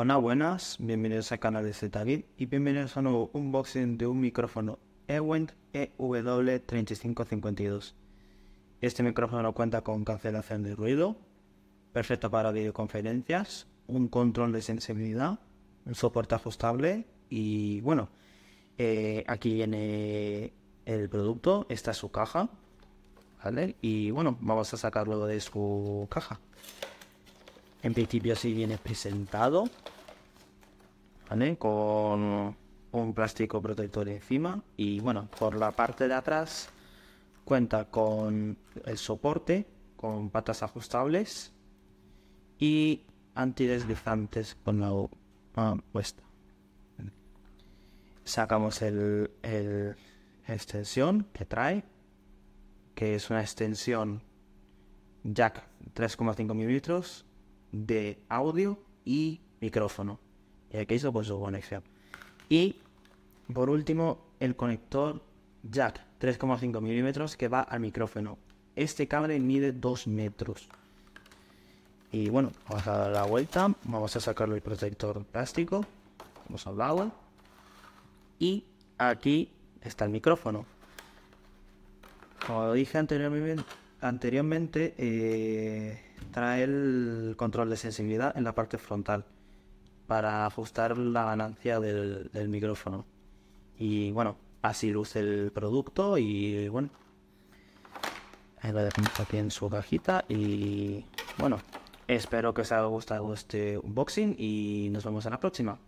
Hola, buenas, bienvenidos al canal de ZGit y bienvenidos a un nuevo unboxing de un micrófono Ewent EW3552. Este micrófono cuenta con cancelación de ruido, perfecto para videoconferencias, un control de sensibilidad, un soporte ajustable y bueno, eh, aquí viene el producto, esta es su caja, Y bueno, vamos a sacarlo de su caja. En principio así viene presentado con un plástico protector encima y bueno, por la parte de atrás cuenta con el soporte, con patas ajustables y antideslizantes con la ah, puesta. Sacamos el, extensión que trae, que es una extensión jack 3,5 milímetros de audio y micrófono. Y aquí que hizo pues su conexión. Y por último, el conector jack 3,5 milímetros que va al micrófono. Este cable mide 2 metros. Y bueno, vamos a dar la vuelta. Vamos a sacarle el protector plástico. Vamos al agua. Y aquí está el micrófono. Como dije anteriormente, anteriormente eh, trae el control de sensibilidad en la parte frontal para ajustar la ganancia del, micrófono. Y bueno, así luce el producto y bueno. Ahí lo dejamos aquí en su cajita y bueno, espero que os haya gustado este unboxing y nos vemos en la próxima.